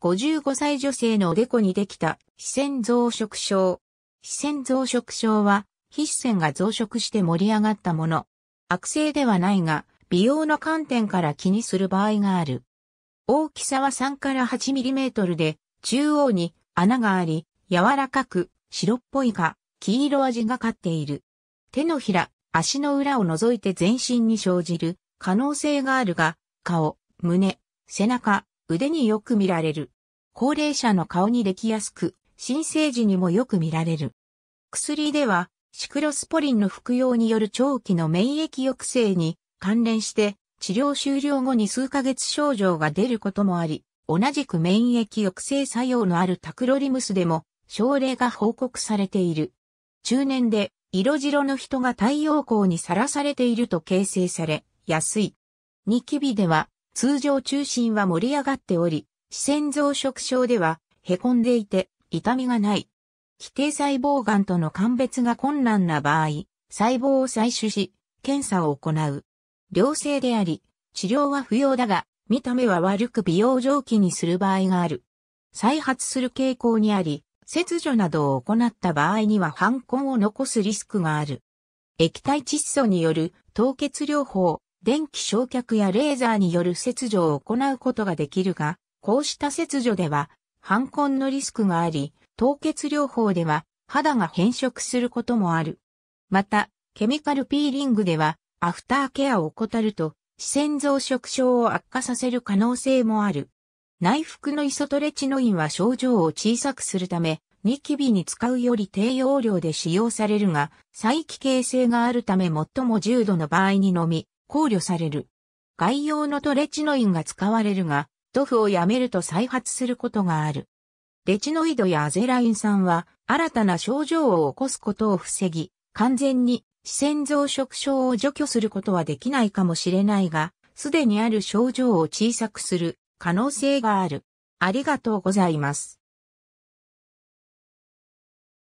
55歳女性のおでこにできた、皮腺増殖症。皮腺増殖症は、皮脂腺が増殖して盛り上がったもの。悪性ではないが、美容の観点から気にする場合がある。大きさは3から8トルで、中央に穴があり、柔らかく、白っぽいが、黄色味がかっている。手のひら、足の裏を除いて全身に生じる可能性があるが、顔、胸、背中、腕によく見られる。高齢者の顔にできやすく、新生児にもよく見られる。薬では、シクロスポリンの服用による長期の免疫抑制に関連して、治療終了後に数ヶ月症状が出ることもあり、同じく免疫抑制作用のあるタクロリムスでも、症例が報告されている。中年で、色白の人が太陽光にさらされていると形成され、やすい。ニキビでは、通常中心は盛り上がっており、視線増殖症では、凹んでいて、痛みがない。規定細胞癌との鑑別が困難な場合、細胞を採取し、検査を行う。良性であり、治療は不要だが、見た目は悪く美容蒸気にする場合がある。再発する傾向にあり、切除などを行った場合には反根を残すリスクがある。液体窒素による凍結療法、電気焼却やレーザーによる切除を行うことができるが、こうした切除では、反根のリスクがあり、凍結療法では肌が変色することもある。また、ケミカルピーリングでは、アフターケアを怠ると、視線増殖症を悪化させる可能性もある。内服のイソトレチノインは症状を小さくするため、ニキビに使うより低容量で使用されるが、再帰形性があるため最も重度の場合にのみ、考慮される。外用のとレチノインが使われるが、塗布をやめると再発することがある。レチノイドやアゼライン酸は新たな症状を起こすことを防ぎ、完全に視線増殖症を除去することはできないかもしれないが、すでにある症状を小さくする可能性がある。ありがとうございます。